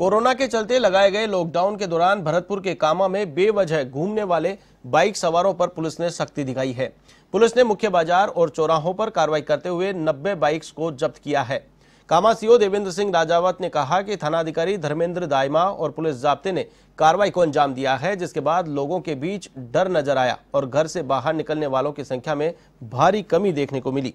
corona के चलते लगाए गए लॉकडाउन के दौरान भरतपुर के कामा में बेवजह घूमने वाले बाइक सवारों पर पुलिस ने सख्ती दिखाई है पुलिस ने मुख्य बाजार और चौराहों पर कार्रवाई करते हुए 90 बाइक्स को जब्त किया है कामा सीओ देवेंद्र सिंह राजावत ने कहा कि थानाधिकारी धर्मेंद्र दायमा और पुलिस जाब्ते ने कार्रवाई को अंजाम दिया है जिसके बाद लोगों के बीच डर नजर आया और घर से बाहर निकलने वालों की संख्या में भारी कमी देखने को मिली